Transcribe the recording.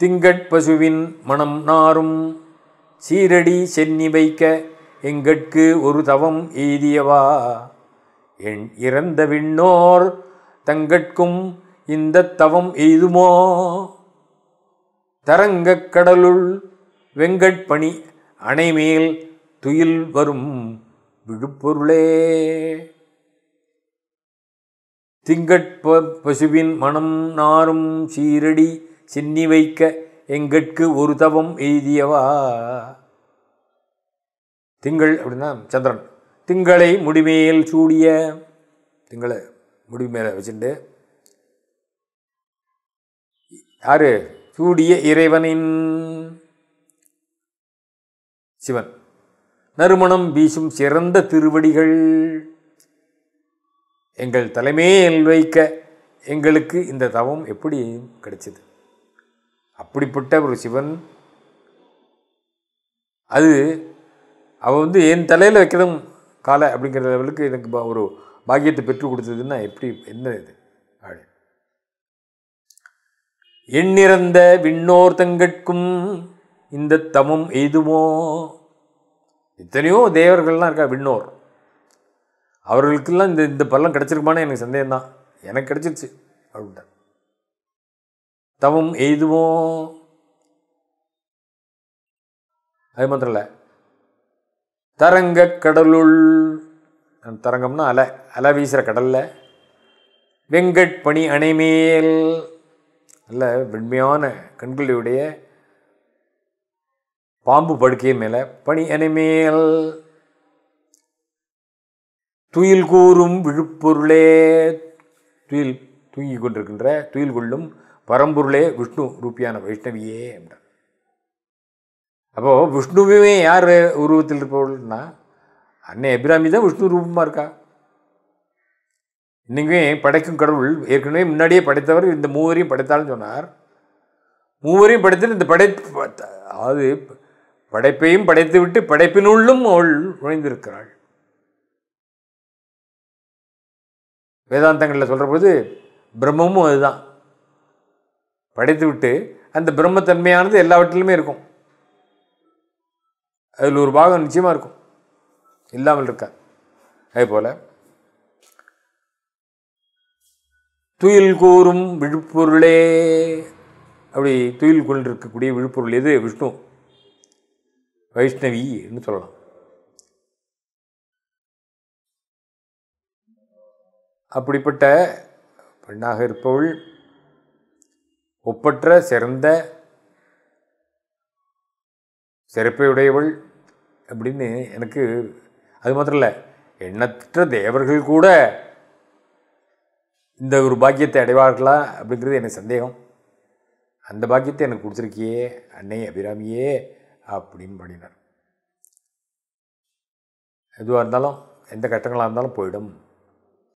திங்கட்பசுவின் மனம் நாரும் சீரடி சென்னி வைக்க எங்கட்கு ஒரு தவம் எய்தியவா என் இறந்த விண்ணோர் தங்கட்கும் இந்த தவம் எய்துமோ தரங்கக் கடலுள் வெங்கட்பணி அணைமேல் துயில் வரும் விழுப்பொருளே திங்கட்பசுவின் பசுவின் மனம் நாரும் சீரடி சின்னி வைக்க எங்கட்கு ஒரு தவம் எய்தியவா திங்கள் அப்படின்னா சந்திரன் திங்களை முடிமேல் சூடிய திங்களை முடி மேல வச்சுட்டு யாரு சூடிய இறைவனின் சிவன் நறுமணம் வீசும் சிறந்த திருவடிகள் எங்கள் தலைமையில் வைக்க எங்களுக்கு இந்த தவம் எப்படி கிடைச்சது அப்படிப்பட்ட ஒரு சிவன் அது அவன் வந்து என் தலையில் வைக்கதும் காலை அப்படிங்கிற லெவலுக்கு எனக்கு ஒரு பாக்கியத்தை பெற்றுக் கொடுத்ததுன்னா எப்படி என்ன இது எண்ணிறந்த விண்ணோர் தங்கட்கும் இந்த தமம் எய்துமோ இத்தனையோ தேவர்கள்லாம் இருக்கா விண்ணோர் அவர்களுக்கெல்லாம் இந்த இந்த பள்ளம் கிடச்சிருக்குமான்னு எனக்கு சந்தேகம் தான் எனக்கு கிடச்சிருச்சு அப்படின்ட்டார் தவம் எய்துவோம் அது மாத்திரம் இல்லை தரங்க கடலுள் தரங்கம்னா அலை அலை வீசுகிற கடலில் வெங்கட்பணி அணைமேல் நல்ல வெண்மையான கண்களுடைய பாம்பு படுக்கை மேலே பனி அணைமேல் துயில் கூறும் விழுப்பொருளே துயில் தூங்கி கொண்டிருக்கின்ற துயில் கொள்ளும் பரம்பொருளே விஷ்ணு ரூபியான வைஷ்ணவியே என்றார் அப்போது விஷ்ணுவுமே யார் உருவத்தில் இருப்பவள்னா அன்னை அபிராமி தான் விஷ்ணு ரூபமாக இருக்கா இன்றைக்குமே படைக்கும் கடவுள் ஏற்கனவே முன்னாடியே படைத்தவர் இந்த மூவரையும் படைத்தாலும் சொன்னார் மூவரையும் படைத்து இந்த படை அதாவது படைப்பையும் படைத்து விட்டு படைப்பினுள்ளும் அவள் நுழைந்திருக்கிறாள் வேதாந்தங்களில் சொல்கிற பொழுது பிரம்மமும் அதுதான் படைத்துவிட்டு அந்த பிரம்மத்தன்மையானது எல்லாவற்றிலுமே இருக்கும் அதில் ஒரு பாகம் நிச்சயமாக இருக்கும் இல்லாமல் இருக்காது அதே போல் துயில் கூறும் விழுப்பொருளே அப்படி துயில் கொண்டு இருக்கக்கூடிய விழுப்பொருள் எது விஷ்ணு வைஷ்ணவி என்று சொல்லலாம் அப்படிப்பட்ட பெண்ணாக இருப்பவள் ஒப்பற்ற சிறந்த சிறப்பையுடையவள் அப்படின்னு எனக்கு அது மாத்திரம் இல்லை எண்ணற்ற தேவர்கள் கூட இந்த ஒரு பாக்கியத்தை அடைவார்களா அப்படிங்கிறது எனக்கு சந்தேகம் அந்த பாக்கியத்தை எனக்கு கொடுத்துருக்கியே அன்னை அபிராமியே அப்படின்னு பண்ணினார் எதுவாக இருந்தாலும் எந்த கட்டங்களாக இருந்தாலும் போயிடும்